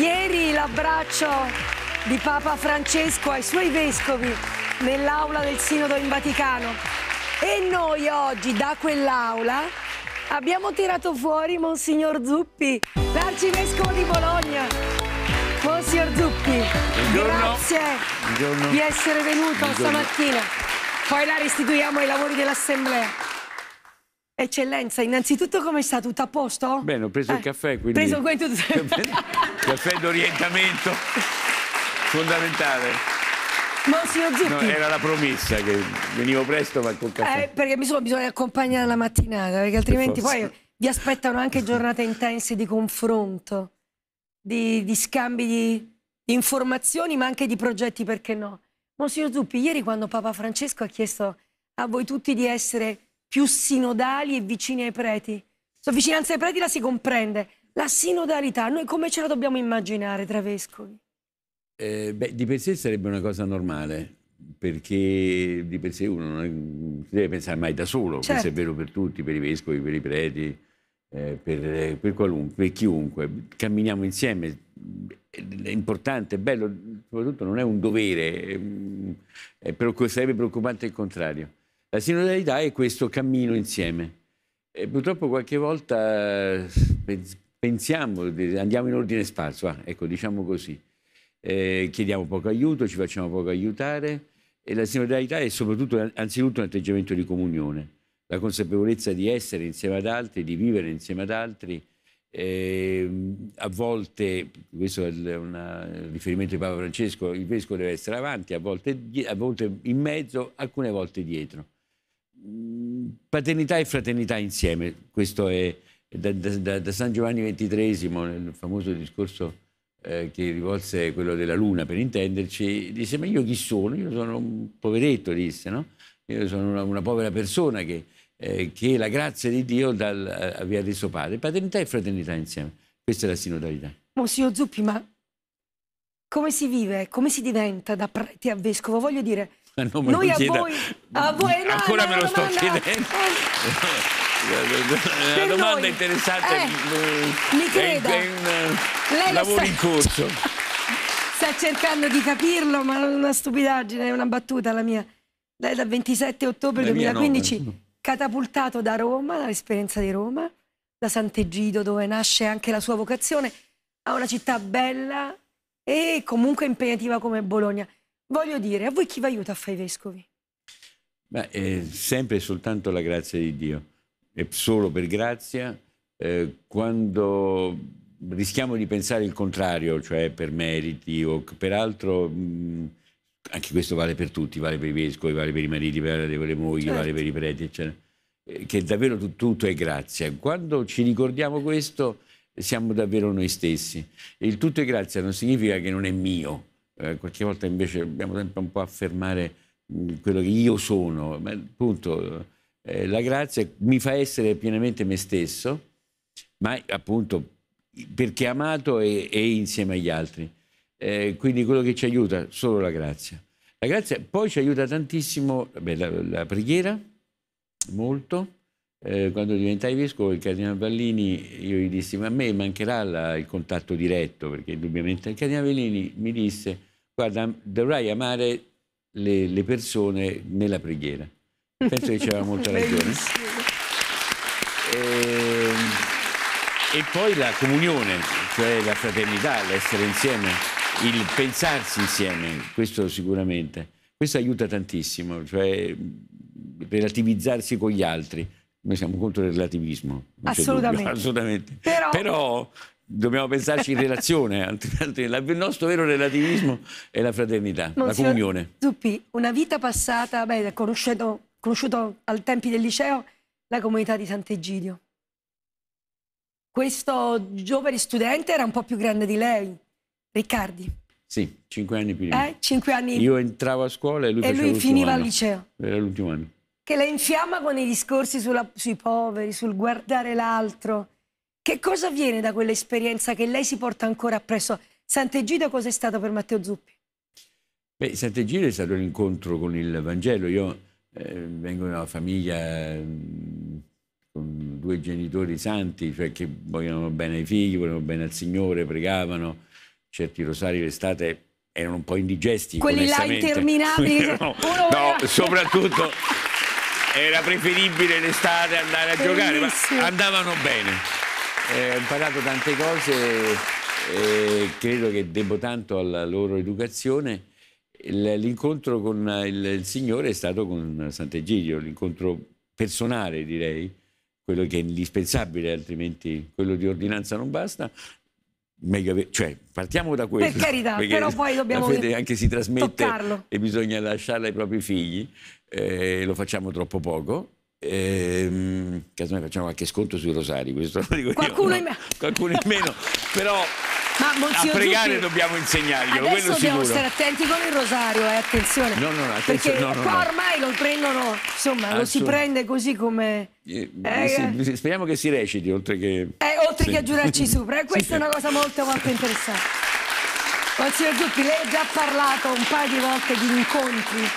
Ieri l'abbraccio di Papa Francesco ai suoi vescovi nell'aula del Sinodo in Vaticano. E noi oggi da quell'aula abbiamo tirato fuori Monsignor Zuppi, l'arcivescovo di Bologna. Monsignor Zuppi, Buongiorno. grazie Buongiorno. di essere venuto Buongiorno. stamattina. Poi la restituiamo ai lavori dell'Assemblea. Eccellenza, innanzitutto come sta? Tutto a posto? Bene, ho preso eh, il caffè, quindi... Preso questo... caffè d'orientamento fondamentale. Monsignor Zuppi. No, era la promessa che venivo presto ma col caffè. Eh, perché mi sono bisogna accompagnare la mattinata, perché altrimenti poi vi aspettano anche giornate intense di confronto, di, di scambi di, di informazioni, ma anche di progetti, perché no? Monsignor Zuppi, ieri quando Papa Francesco ha chiesto a voi tutti di essere più sinodali e vicini ai preti. La vicinanza ai preti la si comprende. La sinodalità, noi come ce la dobbiamo immaginare tra vescovi? Eh, beh, di per sé sarebbe una cosa normale, perché di per sé uno non deve pensare mai da solo, certo. questo è certo. vero per tutti, per i vescovi, per i preti, eh, per, eh, per, qualunque, per chiunque. Camminiamo insieme, è importante, è bello, soprattutto non è un dovere, è, è, sarebbe preoccupante il contrario. La sinodalità è questo cammino insieme. E purtroppo qualche volta eh, pensiamo, andiamo in ordine sparso, ah, ecco, diciamo così. Eh, chiediamo poco aiuto, ci facciamo poco aiutare e la sinodalità è soprattutto, anzitutto, un atteggiamento di comunione, la consapevolezza di essere insieme ad altri, di vivere insieme ad altri. Eh, a volte, questo è un riferimento di Papa Francesco, il vescovo deve essere avanti, a volte, a volte in mezzo, alcune volte dietro. Mm, paternità e fraternità insieme, questo è da, da, da San Giovanni XXIII, nel famoso discorso eh, che rivolse quello della Luna, per intenderci, disse, ma io chi sono? Io sono un poveretto, disse, no? Io sono una, una povera persona che, eh, che, la grazia di Dio dal, eh, aveva reso padre. Paternità e fraternità insieme, questa è la sinodalità. Monsignor oh, Zuppi, ma come si vive, come si diventa da prete a vescovo? Voglio dire... Non me Noi lo a voi, a voi no, Ancora me lo sto chiedendo. Eh. La domanda noi. interessante. Eh, eh mi creda. È, un eh, Lei lavoro in corso. Sta cercando di capirlo, ma è una stupidaggine, è una battuta la mia. Lei dal 27 ottobre la 2015 eh, catapultato da Roma, dall'esperienza di Roma, da Sant'Egido, dove nasce anche la sua vocazione, a una città bella e comunque impegnativa come Bologna. Voglio dire, a voi chi vi aiuta a fare i vescovi? Beh, è sempre e soltanto la grazia di Dio. E solo per grazia, eh, quando rischiamo di pensare il contrario, cioè per meriti o per altro, mh, mm, anche questo vale per tutti, vale per i vescovi, vale per i mariti, vale per le mogli, certo. vale per i preti, eccetera, eh, che davvero tutto è grazia. Quando ci ricordiamo questo, siamo davvero noi stessi. E il tutto è grazia non significa che non è mio, eh, qualche volta invece dobbiamo sempre un po' affermare mm, quello che io sono, ma appunto eh, la grazia mi fa essere pienamente me stesso, ma appunto perché amato e, e insieme agli altri. Eh, quindi quello che ci aiuta solo la grazia. La grazia poi ci aiuta tantissimo beh, la, la, preghiera, molto, eh, quando diventai vescovo, il cardinale Ballini, io gli dissi, ma a me mancherà la, il contatto diretto, perché indubbiamente il cardinale Ballini mi disse, guarda, dovrai amare le, le persone nella preghiera. Penso che c'era molta ragione. E, ehm, e poi la comunione, cioè la fraternità, l'essere insieme, il pensarsi insieme, questo sicuramente. Questo aiuta tantissimo, cioè relativizzarsi con gli altri noi siamo contro il relativismo. Assolutamente. Dubbio, assolutamente. Però... Però... Dobbiamo pensarci in relazione, altrimenti il nostro vero relativismo è la fraternità, Monsignor la comunione. Zuppi, una vita passata, beh, conosciuto, conosciuto al tempi del liceo, la comunità di Sant'Egidio. Questo giovane studente era un po' più grande di lei, Riccardi. Sì, cinque anni più di me. Eh, cinque anni. Io entravo a scuola e lui, e lui finiva al liceo. Era l'ultimo anno che la infiamma con i discorsi sulla, sui poveri, sul guardare l'altro. Che cosa viene da quell'esperienza che lei si porta ancora appresso? Sant'Egidio cosa è stato per Matteo Zuppi? Beh, Sant'Egidio è stato l'incontro con il Vangelo. Io eh, vengo da una famiglia mm, con due genitori santi, cioè che vogliono bene ai figli, vogliono bene al Signore, pregavano. Certi rosari d'estate erano un po' indigesti. Quelli là interminabili. no, no, soprattutto era preferibile l'estate andare a giocare, Bellissimo. ma andavano bene. Eh, ho imparato tante cose, eh, credo che debbo tanto alla loro educazione. L'incontro con il Signore è stato con Sant'Egidio, l'incontro personale direi, quello che è indispensabile, altrimenti quello di ordinanza non basta, Mega, cioè, partiamo da questo. Per carità, però poi dobbiamo... La fede anche si trasmette toccarlo. e bisogna lasciarla ai propri figli, eh, lo facciamo troppo poco. Eh, casomai facciamo qualche sconto sui rosari, questo lo dico qualcuno io. In me- qualcuno in meno, però ma Monzio a pregare Zuppi, dobbiamo insegnarglielo. Adesso dobbiamo sicuro. stare attenti con il rosario, eh, attenzione. No, no, attenzione, perché no, no, qua ormai lo prendono, insomma, lo si prende così come. Eh, eh, eh. speriamo che si reciti oltre che. Eh, oltre sì. che a giurarci sopra. Eh, questa sì. è una cosa molto molto interessante. Monsignor Zuppi, lei ha già parlato un paio di volte di incontri.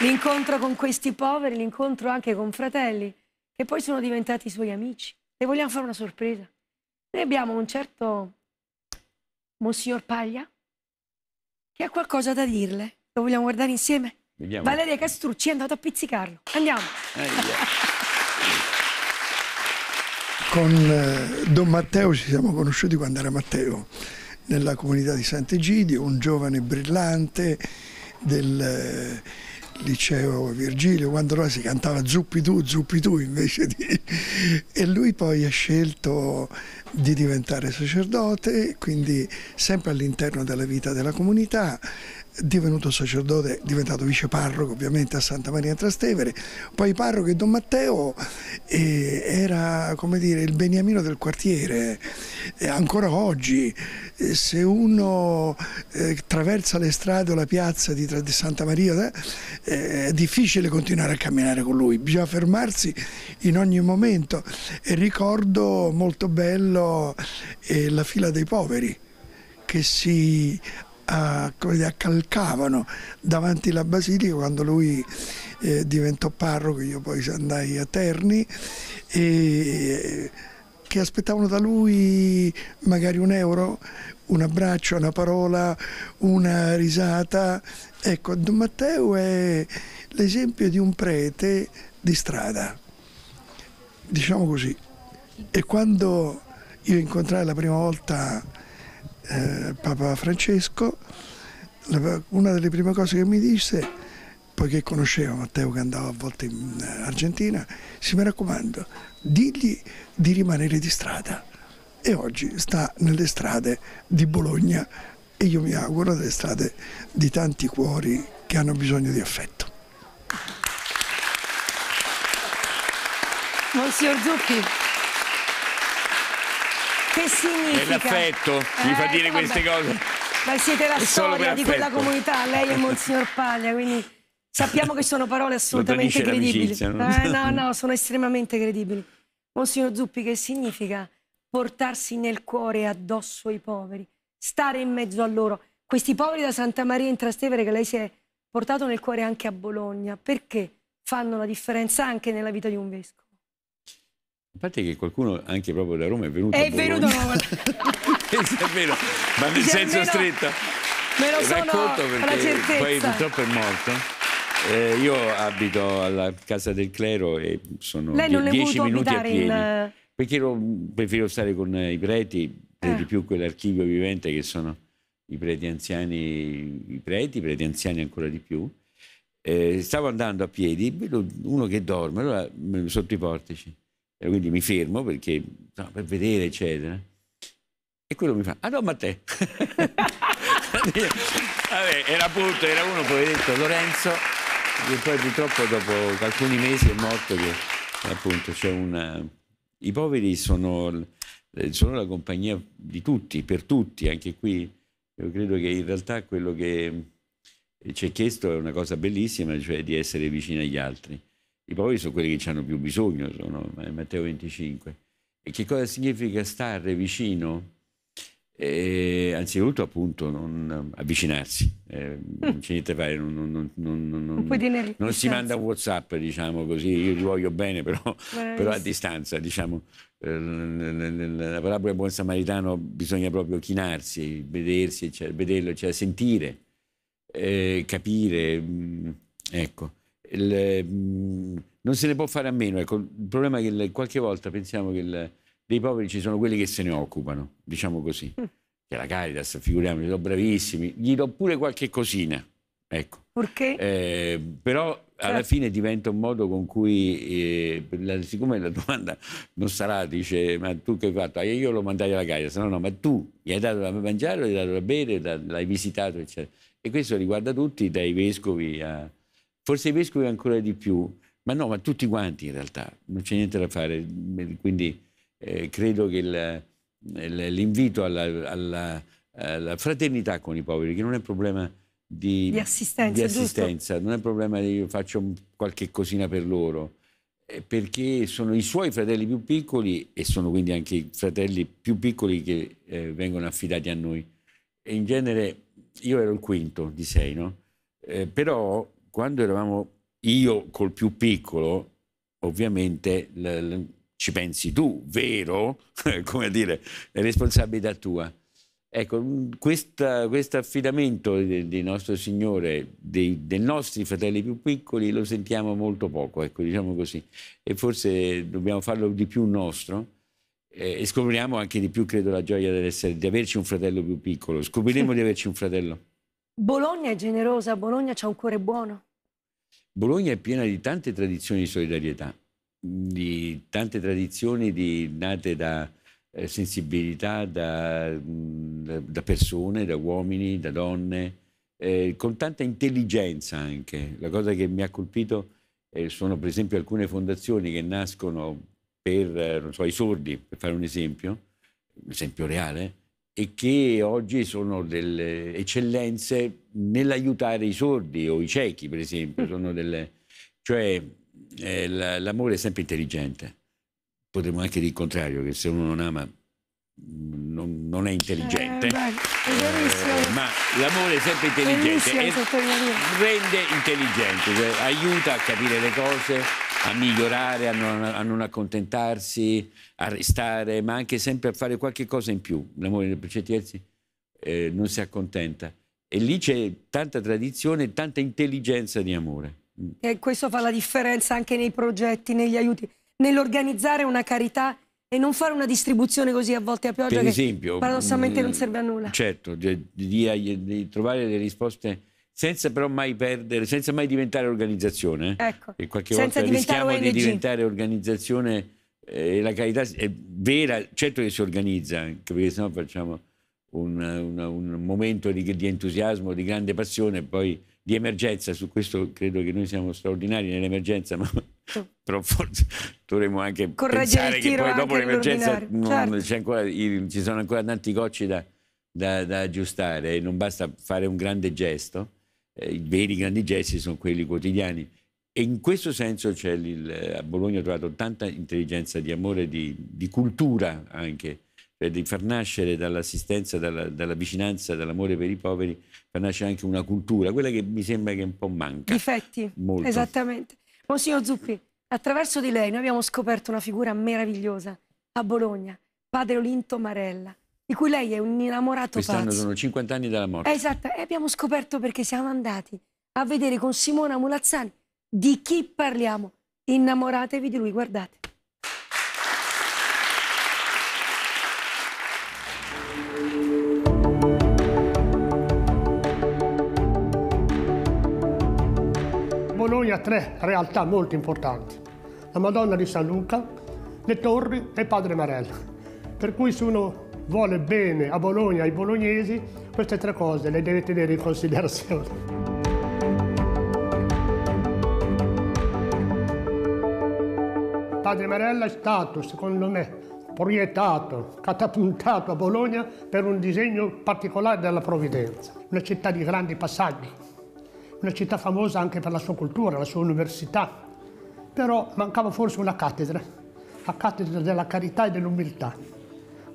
L'incontro con questi poveri, l'incontro anche con fratelli, che poi sono diventati suoi amici. Le vogliamo fare una sorpresa. Noi abbiamo un certo Monsignor Paglia? Che ha qualcosa da dirle? Lo vogliamo guardare insieme? Vediamo. Valeria Castrucci è andata a pizzicarlo. Andiamo. Con eh, Don Matteo ci siamo conosciuti quando era Matteo, nella comunità di Sant'Egidio, un giovane brillante del liceo Virgilio, quando allora si cantava Zuppi tu, Zuppi tu invece di... E lui poi ha scelto di diventare sacerdote, quindi sempre all'interno della vita della comunità, divenuto sacerdote, diventato viceparroco ovviamente a Santa Maria Trastevere, poi parroco e Don Matteo eh, era come dire il beniamino del quartiere, eh, ancora oggi eh, se uno attraversa eh, le strade o la piazza di, di Santa Maria eh, è difficile continuare a camminare con lui, bisogna fermarsi in ogni momento e ricordo molto bello eh, la fila dei poveri che si accalcavano davanti alla basilica quando lui eh, diventò parroco, io poi andai a Terni e che aspettavano da lui magari un euro, un abbraccio, una parola, una risata. Ecco, Don Matteo è l'esempio di un prete di strada, diciamo così. E quando io incontrai la prima volta eh, Papa Francesco, una delle prime cose che mi disse, poiché conosceva Matteo che andava a volte in eh, Argentina, si mi raccomando, digli di rimanere di strada. E oggi sta nelle strade di Bologna e io mi auguro delle strade di tanti cuori che hanno bisogno di affetto. Monsignor Zucchi. Che significa? Dell'affetto, eh, mi fa eh, dire vabbè. queste cose. Ma siete la storia di quella comunità, lei e Monsignor Paglia, quindi sappiamo che sono parole assolutamente credibili. No? Eh, no, no, sono estremamente credibili. Monsignor Zuppi, che significa portarsi nel cuore addosso ai poveri, stare in mezzo a loro? Questi poveri da Santa Maria in Trastevere che lei si è portato nel cuore anche a Bologna, perché fanno la differenza anche nella vita di un vescovo? A parte che qualcuno anche proprio da Roma è venuto è a Bologna. Venuto... è vero, ma nel senso almeno... stretto. Me lo Racconto sono perché poi purtroppo è morto. Eh, io abito alla casa del clero e sono Lei non dieci minuti a piedi. In... Eh, perché ero, preferivo stare con i preti, per eh. di più quell'archivio vivente che sono i preti anziani, i preti, i preti anziani ancora di più. Eh, stavo andando a piedi, uno che dorme, allora sotto i portici. E quindi mi fermo perché, no, per vedere, eccetera. E quello mi fa, ah no, ma te. Vabbè, era appunto, era uno poveretto Lorenzo, che poi purtroppo dopo alcuni mesi è morto, che appunto c'è un... I poveri sono, sono la compagnia di tutti, per tutti, anche qui. Io credo che in realtà quello che ci è chiesto è una cosa bellissima, cioè di essere vicini agli altri. I poveri sono quelli che hanno più bisogno, sono eh, Matteo 25. E che cosa significa stare vicino? Eh, anzitutto appunto non eh, avvicinarsi, eh, non mm. c'è niente da fare, non, non, non, non si manda un Whatsapp, diciamo così, io ti voglio bene, però, eh, però a distanza, diciamo, eh, la parabola del buon samaritano bisogna proprio chinarsi, vedersi, cioè, vederlo, cioè, sentire, capire, mm, ecco il, mm, non se ne può fare a meno. Ecco, il problema è che qualche volta pensiamo che il, dei poveri ci sono quelli che se ne occupano, diciamo così. Mm. Che la Caritas, figuriamoci, sono bravissimi. Gli do pure qualche cosina, ecco. Perché? Eh, però certo. alla fine diventa un modo con cui, eh, la, siccome la domanda non sarà, dice, ma tu che hai fatto? Ah, io l'ho mandato alla Caritas. No, no, ma tu gli hai dato da mangiare, gli hai dato da bere, l'hai visitato, eccetera. E questo riguarda tutti, dai vescovi a forse i vescovi ancora di più, ma no, ma tutti quanti in realtà, non c'è niente da fare, quindi eh, credo che il, l'invito alla, alla, alla, fraternità con i poveri, che non è un problema di, di assistenza, di assistenza non è un problema di io faccio qualche cosina per loro, eh, perché sono i suoi fratelli più piccoli e sono quindi anche i fratelli più piccoli che eh, vengono affidati a noi. E in genere io ero il quinto di sei, no? Eh, però quando eravamo io col più piccolo, ovviamente ci pensi tu, vero? Come dire, è responsabilità tua. Ecco, mm, questo affidamento di, Nostro Signore, dei, dei, nostri fratelli più piccoli, lo sentiamo molto poco, ecco, diciamo così. E forse dobbiamo farlo di più nostro eh, e scopriamo anche di più, credo, la gioia di averci un fratello più piccolo. Scopriremo di averci un fratello. Bologna è generosa, Bologna c'ha un cuore buono. Bologna è piena di tante tradizioni di solidarietà, di tante tradizioni di, nate da eh, sensibilità, da, mm, da, persone, da uomini, da donne, eh, con tanta intelligenza anche. La cosa che mi ha colpito eh, sono per esempio alcune fondazioni che nascono per eh, non so, i sordi, per fare un esempio, un esempio reale, e che oggi sono delle eccellenze nell'aiutare i sordi o i ciechi, per esempio. Mm. Sono delle, cioè eh, l'amore è sempre intelligente. Potremmo anche dire il contrario, che se uno non ama non, non è intelligente, eh, beh, eh, ma l'amore è sempre intelligente e rende intelligente, cioè aiuta a capire le cose a migliorare, a non, a non, accontentarsi, a restare, ma anche sempre a fare qualche cosa in più. L'amore del Percetierzi eh, non si accontenta. E lì c'è tanta tradizione, tanta intelligenza di amore. E questo fa la differenza anche nei progetti, negli aiuti, nell'organizzare una carità e non fare una distribuzione così a volte a pioggia per esempio, che paradossalmente mm, non serve a nulla. Certo, di, di, di, di trovare le risposte senza però mai perdere, senza mai diventare organizzazione. Eh? Ecco, e qualche senza volta rischiamo ONG. di diventare organizzazione eh, la carità è vera, certo che si organizza, anche perché sennò facciamo un, una, un momento di, di, entusiasmo, di grande passione, poi di emergenza, su questo credo che noi siamo straordinari nell'emergenza, ma però forse dovremmo anche Correggere pensare che poi dopo l'emergenza certo. ancora, ci sono ancora tanti cocci da, da, da aggiustare e non basta fare un grande gesto eh, i veri grandi gesti sono quelli quotidiani. E in questo senso il, eh, a Bologna ho trovato tanta intelligenza di amore, di, di cultura anche, cioè di far nascere dall'assistenza, dalla, dalla, vicinanza, dall'amore per i poveri, far nascere anche una cultura, quella che mi sembra che un po' manca. Difetti, molto. esattamente. Monsignor Zuppi, attraverso di lei noi abbiamo scoperto una figura meravigliosa a Bologna, padre Olinto Marella di cui lei è un innamorato Quest'anno pazzo. sono 50 anni dalla morte. Esatto, e abbiamo scoperto perché siamo andati a vedere con Simona Mulazzani di chi parliamo. Innamoratevi di lui, guardate. Bologna ha tre realtà molto importanti. La Madonna di San Luca, le Torri e Padre Marella. Per cui sono vuole bene a Bologna, e ai bolognesi, queste tre cose le deve tenere in considerazione. Padre Marella è stato, secondo me, proiettato, catapultato a Bologna per un disegno particolare della provvidenza. Una città di grandi passaggi, una città famosa anche per la sua cultura, la sua università, però mancava forse una cattedra, la cattedra della carità e dell'umiltà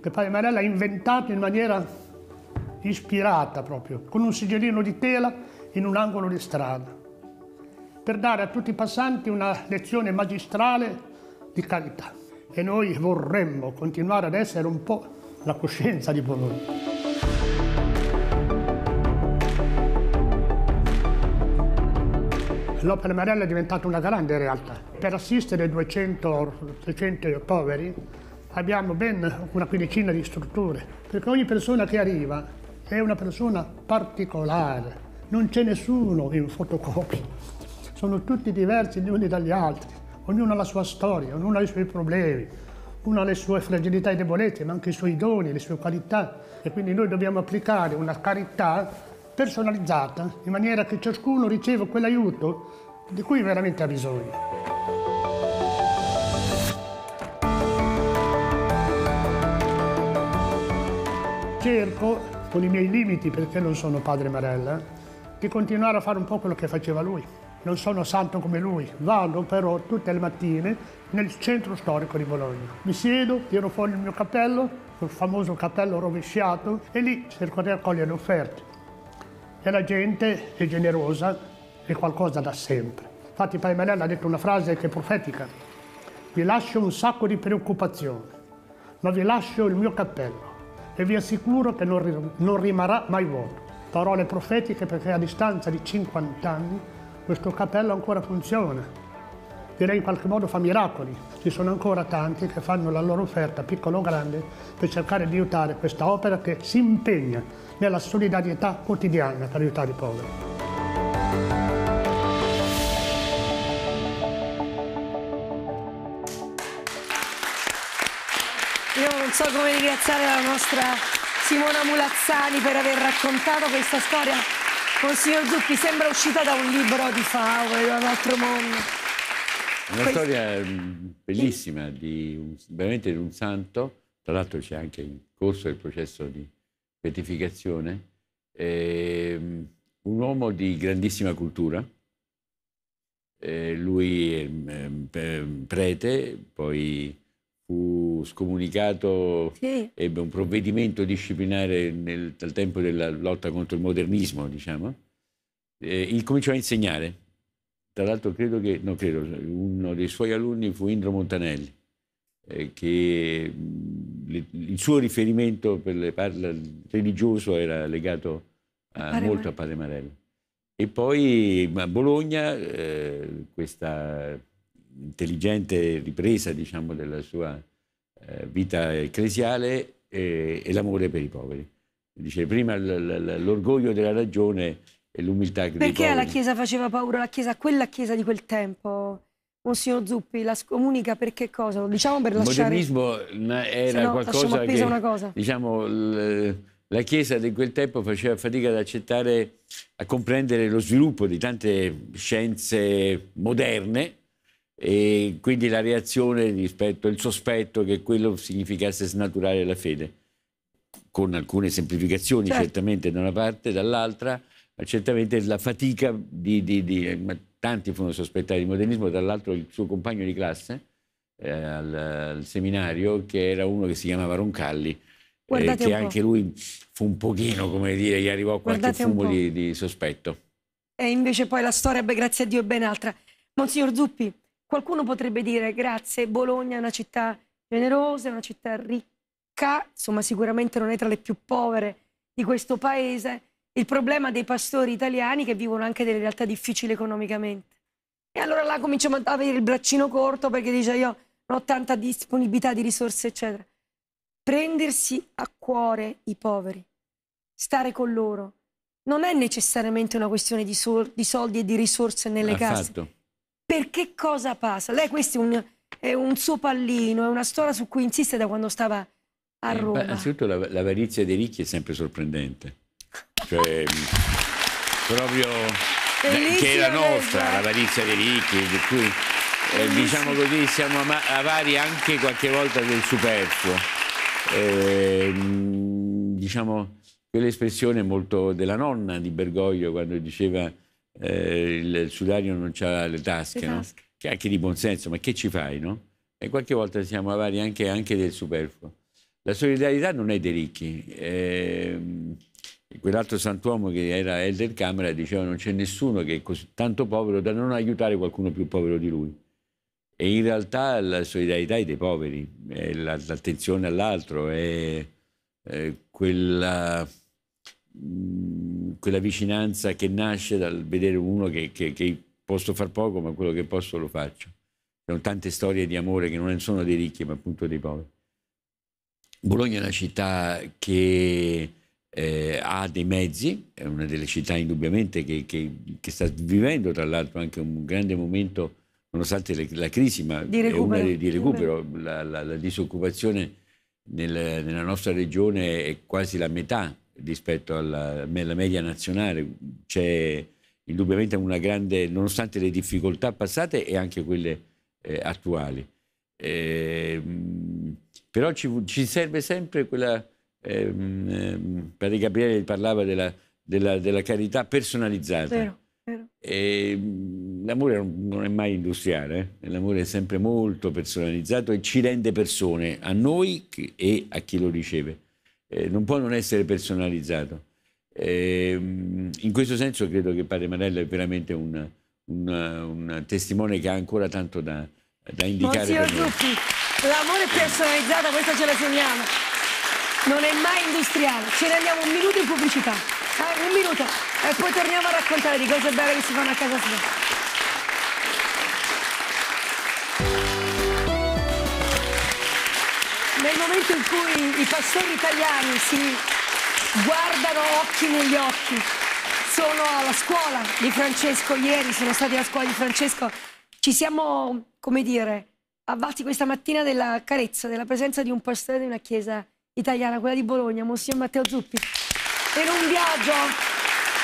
che Padre Marella ha inventato in maniera ispirata proprio, con un sigillino di tela in un angolo di strada, per dare a tutti i passanti una lezione magistrale di carità. E noi vorremmo continuare ad essere un po' la coscienza di Bologna. L'Opera Marella è diventata una grande realtà. Per assistere 200, 300 poveri abbiamo ben una quindicina di strutture, perché ogni persona che arriva è una persona particolare, non c'è nessuno in fotocopia, sono tutti diversi gli uni dagli altri, ognuno ha la sua storia, ognuno ha i suoi problemi, ognuno ha le sue fragilità e debolezze, ma anche i suoi doni, le sue qualità e quindi noi dobbiamo applicare una carità personalizzata in maniera che ciascuno riceva quell'aiuto di cui veramente ha bisogno. cerco, con i miei limiti, perché non sono padre Marella, di continuare a fare un po' quello che faceva lui. Non sono santo come lui, vado però tutte le mattine nel centro storico di Bologna. Mi siedo, tiro fuori il mio cappello, il famoso cappello rovesciato, e lì cerco di raccogliere offerte. E la gente è generosa, è qualcosa da sempre. Infatti Paimanella ha detto una frase che è profetica. Vi lascio un sacco di preoccupazioni, ma vi lascio il mio cappello e vi assicuro che non, non rimarrà mai vuoto. Parole profetiche perché a distanza di 50 anni questo cappello ancora funziona. Direi in qualche modo fa miracoli. Ci sono ancora tanti che fanno la loro offerta, piccolo o grande, per cercare di aiutare questa opera che si impegna nella solidarietà quotidiana per aiutare i poveri. non so come ringraziare la nostra Simona Mulazzani per aver raccontato questa storia con il signor Zuppi, sembra uscita da un libro di favole, da un altro mondo. Una Questa... storia mm, bellissima, di un, veramente di un santo, tra l'altro c'è anche in corso il processo di beatificazione, ehm, un uomo di grandissima cultura, eh, lui è eh, prete, poi fu scomunicato, sì. ebbe un provvedimento disciplinare nel, al tempo della lotta contro il modernismo, diciamo, e cominciò a insegnare. Tra l'altro credo che, no credo, uno dei suoi alunni fu Indro Montanelli, eh, che le, il suo riferimento per le parla religioso era legato a, Pare molto a Padre Marello. E poi a Bologna eh, questa intelligente ripresa diciamo, della sua eh, vita ecclesiale e, e l'amore per i poveri. Dice prima l'orgoglio della ragione e l'umiltà che Perché la Chiesa faceva paura? La Chiesa, quella Chiesa di quel tempo? Monsignor Zuppi, la scomunica per che cosa? Lo diciamo per lasciare... Il modernismo era no, qualcosa che... Una cosa. Diciamo, la Chiesa di quel tempo faceva fatica ad accettare, a comprendere lo sviluppo di tante scienze moderne e quindi la reazione rispetto al sospetto che quello significasse snaturare la fede, con alcune semplificazioni certo. certamente da una parte, dall'altra ma certamente la fatica di, di, di tanti furono sospettati di modernismo, dall'altro il suo compagno di classe eh, al, al, seminario che era uno che si chiamava Roncalli. Eh, che anche lui fu un pochino, come dire, gli arrivò qualche fumo di, di sospetto. E invece poi la storia, beh, grazie a Dio, è ben altra. Monsignor Zuppi, Qualcuno potrebbe dire, grazie, Bologna è una città generosa, è una città ricca, insomma sicuramente non è tra le più povere di questo paese, il problema dei pastori italiani che vivono anche delle realtà difficili economicamente. E allora là cominciamo ad avere il braccino corto perché dice io non ho tanta disponibilità di risorse, eccetera. Prendersi a cuore i poveri, stare con loro, non è necessariamente una questione di, sol di soldi e di risorse nelle Affatto. casse che cosa passa? Lei questo è un, è un, suo pallino, è una storia su cui insiste da quando stava a Roma. Eh, beh, innanzitutto la, l'avarizia dei ricchi è sempre sorprendente. Cioè, proprio... Bellissima che è la nostra, bella. l'avarizia dei ricchi, di cui... Eh, diciamo così, siamo ama- avari anche qualche volta del superfluo. Eh, diciamo, quell'espressione molto della nonna di Bergoglio quando diceva eh, il, sudario non ha le tasche, no? Che anche di buon senso, ma che ci fai, no? E qualche volta siamo avari anche, anche del superfluo. La solidarietà non è dei ricchi. Eh, quell'altro santuomo che era Elder Camera diceva non c'è nessuno che è così tanto povero da non aiutare qualcuno più povero di lui. E in realtà la solidarietà è dei poveri, è l'attenzione all'altro, è, è quella quella vicinanza che nasce dal vedere uno che, che, che posso far poco, ma quello che posso lo faccio. sono tante storie di amore che non sono dei ricchi, ma appunto dei poveri. Bologna è una città che eh, ha dei mezzi, è una delle città indubbiamente che, che, che sta vivendo tra l'altro anche un grande momento, nonostante le, la crisi, ma di recupero. Di, di recupero. La, la, la, disoccupazione nel, nella nostra regione è quasi la metà rispetto alla, alla media nazionale. C'è indubbiamente una grande, nonostante le difficoltà passate e anche quelle eh, attuali. Eh, però ci, ci, serve sempre quella, ehm, ehm, Padre Gabriele parlava della, della, della carità personalizzata. Vero, vero. E, ehm, l'amore non è mai industriale, eh? l'amore è sempre molto personalizzato e ci rende persone, a noi e a chi lo riceve eh, non può non essere personalizzato. Eh, in questo senso credo che Padre Marello è veramente un, un, un testimone che ha ancora tanto da, da indicare. Monsignor Zuppi, l'amore personalizzato, questo ce la segniamo. Non è mai industriale. Ce ne andiamo un minuto in pubblicità. Eh, un minuto e poi torniamo a raccontare di cose belle che si fanno a casa sua. nel momento in cui i pastori italiani si guardano occhi negli occhi, sono alla scuola di Francesco ieri, sono stati alla scuola di Francesco, ci siamo, come dire, avvati questa mattina della carezza, della presenza di un pastore di una chiesa italiana, quella di Bologna, Monsignor Matteo Zuppi. Per un viaggio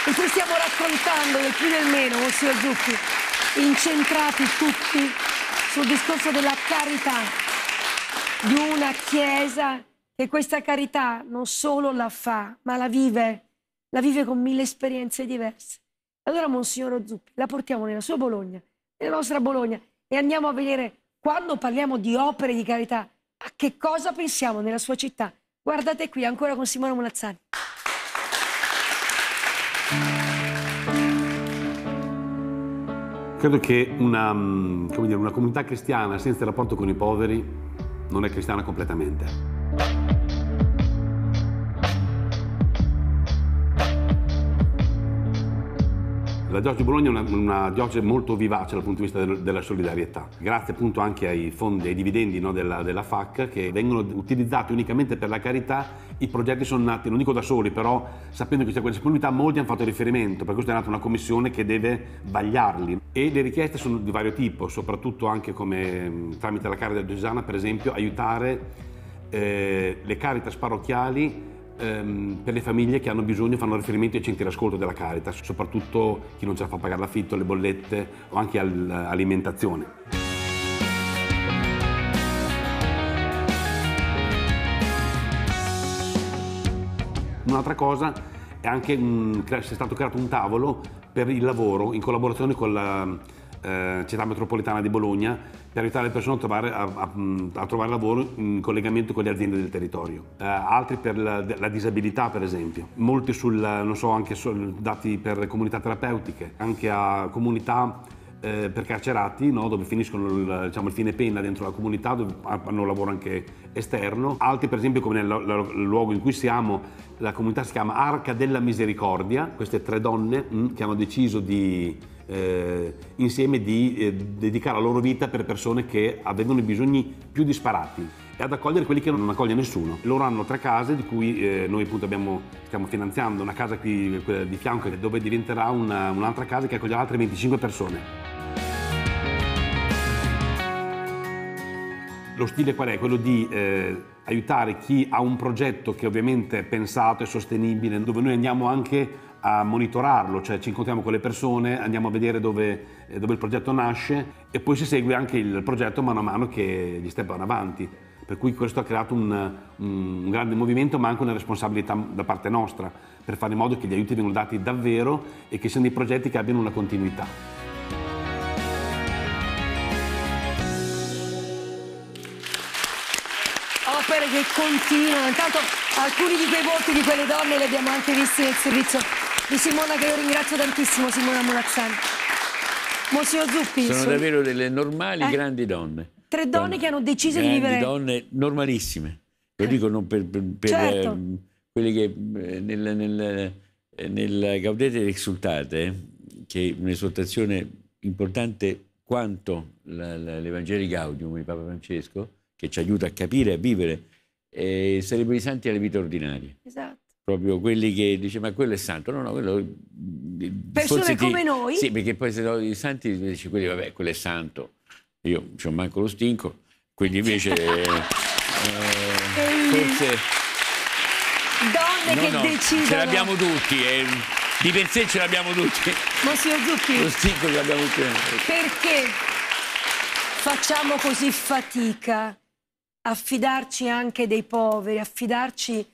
in cui stiamo raccontando del più del meno, Monsignor Zuppi, incentrati tutti sul discorso della carità di una Chiesa che questa carità non solo la fa, ma la vive, la vive con mille esperienze diverse. Allora, Monsignor Zuppi, la portiamo nella sua Bologna, nella nostra Bologna, e andiamo a vedere, quando parliamo di opere di carità, a che cosa pensiamo nella sua città. Guardate qui, ancora con Simone Molazzani. Credo che una, mm, dire, una comunità cristiana senza il rapporto con i poveri non è cristiana completamente. La diocesi di Bologna è una, una diocesi molto vivace dal punto di vista del, della solidarietà, grazie appunto anche ai fondi, ai dividendi no, della, della, FAC che vengono utilizzati unicamente per la carità. I progetti sono nati, non dico da soli, però sapendo che c'è questa disponibilità molti hanno fatto riferimento, per questo è nata una commissione che deve vagliarli. E le richieste sono di vario tipo, soprattutto anche come tramite la carità Diocesana, per esempio, aiutare eh, le carità parrocchiali ehm, per le famiglie che hanno bisogno fanno riferimento ai centri d'ascolto della Caritas, soprattutto chi non ce la fa pagare l'affitto, le bollette o anche all'alimentazione. Un'altra cosa è anche, mh, mm, è stato creato un tavolo per il lavoro in collaborazione con la eh, città metropolitana di Bologna per aiutare le persone a trovare, a, a, a trovare lavoro in collegamento con le aziende del territorio. Eh, altri per la, la, disabilità, per esempio. Molti sul, non so, anche sul, dati per comunità terapeutiche, anche a comunità eh, per carcerati, no? dove finiscono il, diciamo, il, fine penna dentro la comunità, dove hanno lavoro anche esterno. Altri, per esempio, come nel luogo in cui siamo, la comunità si chiama Arca della Misericordia, queste tre donne mh, mm, che hanno deciso di eh, insieme di eh, dedicare la loro vita per persone che avevano i bisogni più disparati e ad accogliere quelli che non accoglie nessuno. Loro hanno tre case di cui eh, noi appunto abbiamo, stiamo finanziando una casa qui di fianco dove diventerà una, un'altra casa che accoglierà altre 25 persone. Lo stile qual è? Quello di eh, aiutare chi ha un progetto che ovviamente è pensato e sostenibile, dove noi andiamo anche a monitorarlo, cioè ci incontriamo con le persone, andiamo a vedere dove, eh, dove il progetto nasce e poi si segue anche il progetto mano a mano che gli step vanno avanti. Per cui questo ha creato un, un grande movimento ma anche una responsabilità da parte nostra per fare in modo che gli aiuti vengano dati davvero e che siano dei progetti che abbiano una continuità. Opere che continuano. Intanto alcuni di quei volti di quelle donne li abbiamo anche visti nel servizio di Simona che io ringrazio tantissimo, Simona Munazzani. Monsignor Zuppi. Sono, sono, davvero delle normali eh? grandi donne. Tre donne, donne che hanno deciso di vivere... donne normalissime. Lo eh. dico non per, per, per certo. Ehm, eh, quelli che nel, nel, eh, nel Gaudete Exultate, che è un'esortazione importante quanto l'Evangeli Gaudium di Papa Francesco, che ci aiuta a capire, a vivere, eh, sarebbero i santi alla vita ordinaria. Esatto proprio quelli che dice ma quello è santo no no quello mm, persone come ti... noi sì perché poi se no i santi dice quelli vabbè quello è santo io c'ho cioè, manco lo stinco quindi invece eh, forse donne no, che no, decidono ce l'abbiamo tutti eh, di per sé ce l'abbiamo tutti ma signor Zucchi lo stinco ce l'abbiamo tutti perché facciamo così fatica a fidarci anche dei poveri a fidarci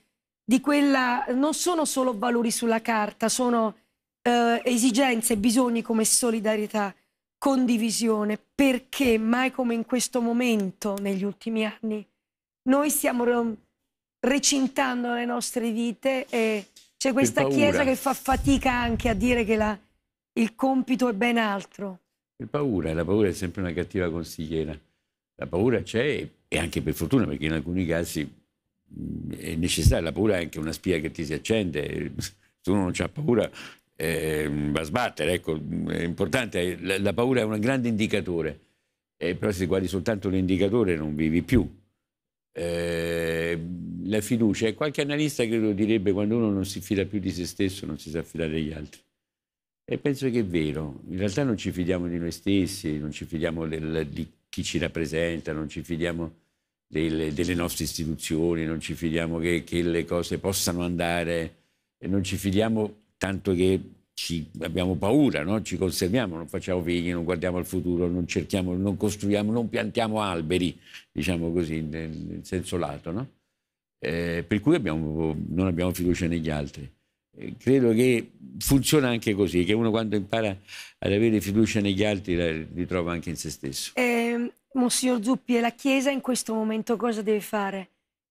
di quella, non sono solo valori sulla carta, sono eh, esigenze, bisogni come solidarietà, condivisione, perché mai come in questo momento, negli ultimi anni, noi stiamo recintando le nostre vite e c'è questa Chiesa che fa fatica anche a dire che la, il compito è ben altro. Per paura, la paura è sempre una cattiva consigliera. La paura c'è e anche per fortuna perché in alcuni casi è necessaria, la paura è anche una spia che ti si accende, se uno non ha paura eh, va a sbattere, ecco, è importante, la, la paura è un grande indicatore, eh, però se guardi soltanto l'indicatore non vivi più. Eh, la fiducia, qualche analista credo direbbe quando uno non si fida più di se stesso non si sa fidare degli altri. E penso che è vero, in realtà non ci fidiamo di noi stessi, non ci fidiamo del, di chi ci rappresenta, non ci fidiamo delle, delle nostre istituzioni, non ci fidiamo che, che le cose possano andare, non ci fidiamo tanto che ci, abbiamo paura, no? ci conserviamo, non facciamo figli, non guardiamo al futuro, non cerchiamo, non costruiamo, non piantiamo alberi, diciamo così, nel, nel senso lato. No? Eh, per cui abbiamo, non abbiamo fiducia negli altri. Eh, credo che funziona anche così, che uno quando impara ad avere fiducia negli altri la ritrova anche in se stesso. Eh, Monsignor Zuppi, e la Chiesa in questo momento cosa deve fare?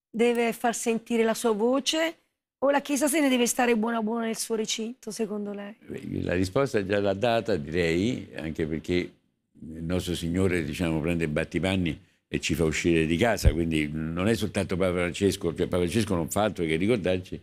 Deve far sentire la sua voce o la Chiesa se ne deve stare buona buona nel suo recinto, secondo lei? La risposta è già l'ha data, direi, anche perché il nostro Signore diciamo, prende i battipanni e ci fa uscire di casa, quindi non è soltanto Papa Francesco, cioè Papa Francesco non fa altro che ricordarci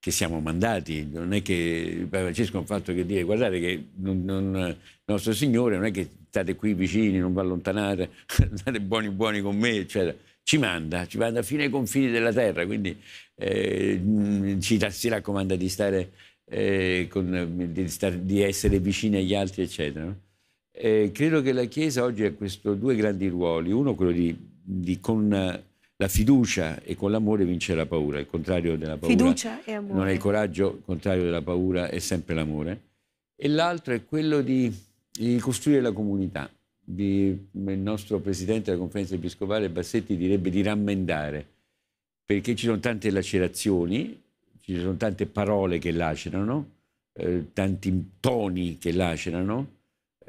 che siamo mandati, non è che il Papa Francesco ha fatto che dire guardate che non, non, nostro Signore non è che state qui vicini, non vi allontanate, state buoni buoni con me, eccetera. Ci manda, ci manda fino ai confini della terra, quindi eh, ci, si raccomanda di, stare, eh, con, di, stare, di essere vicini agli altri, eccetera. Eh, credo che la Chiesa oggi ha questi due grandi ruoli, uno quello di, di con la fiducia e con l'amore vince la paura, il contrario della paura. Fiducia e amore. Non è il coraggio, il contrario della paura è sempre l'amore. E l'altro è quello di, di costruire la comunità. Di, il nostro presidente della conferenza episcopale Bassetti direbbe di rammendare, perché ci sono tante lacerazioni, ci sono tante parole che lacerano, eh, tanti toni che lacerano,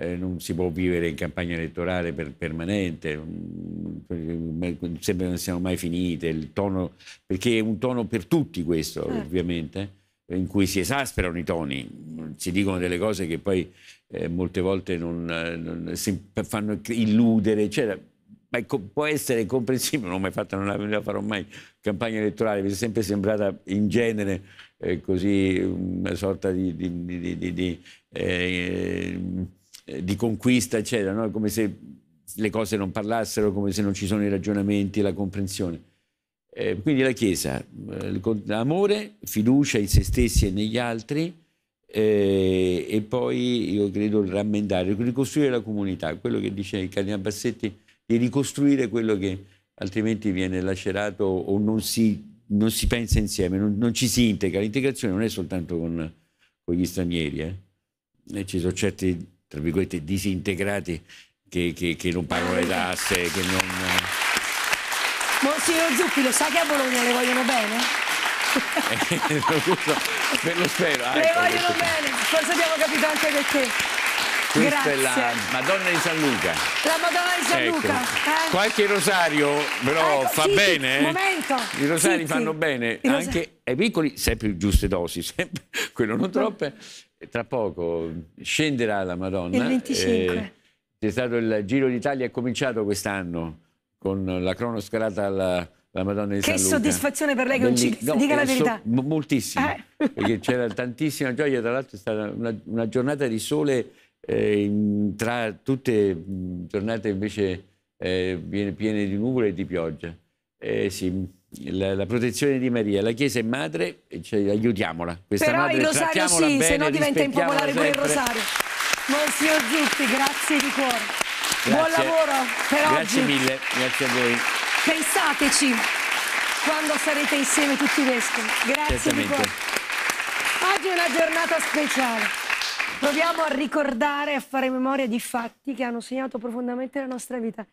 eh, non si può vivere in campagna elettorale per, permanente, mm, mm, sembra che non siano mai finite, il tono, perché è un tono per tutti questo certo. ovviamente, eh, in cui si esasperano i toni, mm, si dicono delle cose che poi eh, molte volte non, eh, non, si fanno illudere, eccetera. Ma può essere comprensibile, non l'ho mai fatta, non la, farò mai, campagna elettorale, mi è sempre sembrata in genere eh, così una sorta di, di, di, di eh, eh, di conquista, eccetera, no? come se le cose non parlassero, come se non ci sono i ragionamenti, la comprensione. Eh, quindi la Chiesa, eh, l'amore, fiducia in se stessi e negli altri eh, e poi io credo il rammendare, ricostruire la comunità, quello che dice il Cardinale Bassetti, di ricostruire quello che altrimenti viene lacerato o non si, non si pensa insieme, non, non, ci si integra. L'integrazione non è soltanto con, con gli stranieri, eh. eh ci sono certi tra virgolette, disintegrati che, che, che non pagano le tasse, che non... Monsignor Zuppi, lo sa che a Bologna le vogliono bene? Eh, me lo spero. Le ecco, vogliono questo. bene, forse abbiamo capito anche perché. Questa Grazie. è la Madonna di San Luca. La Madonna di San ecco. Luca. Eh? Qualche rosario però ecco, fa sì, bene. Sì, eh? momento. I rosari sì, fanno bene, anche ai piccoli, sempre giuste dosi, sempre, quello non troppe tra poco scenderà la Madonna. Il 25. Eh, il Giro d'Italia è cominciato quest'anno con la cronoscalata alla la Madonna di che San Luca. Che soddisfazione per lei che non ci no, dica la verità. So, moltissima, eh. perché c'era tantissima gioia, tra l'altro è stata una, una giornata di sole eh, in, tra tutte giornate invece eh, piene, piene, di nuvole e di pioggia. Eh, sì, la, la, protezione di Maria, la Chiesa è madre, cioè, aiutiamola. Questa Però madre, il rosario sì, bene, se no diventa impopolare pure il rosario. Monsignor Zutti, grazie di cuore. Grazie. Buon lavoro per grazie oggi. Grazie mille, grazie a voi. Pensateci quando sarete insieme tutti i vescovi. Grazie di cuore. Oggi è una giornata speciale. Proviamo a ricordare, a fare memoria di fatti che hanno segnato profondamente la nostra vita.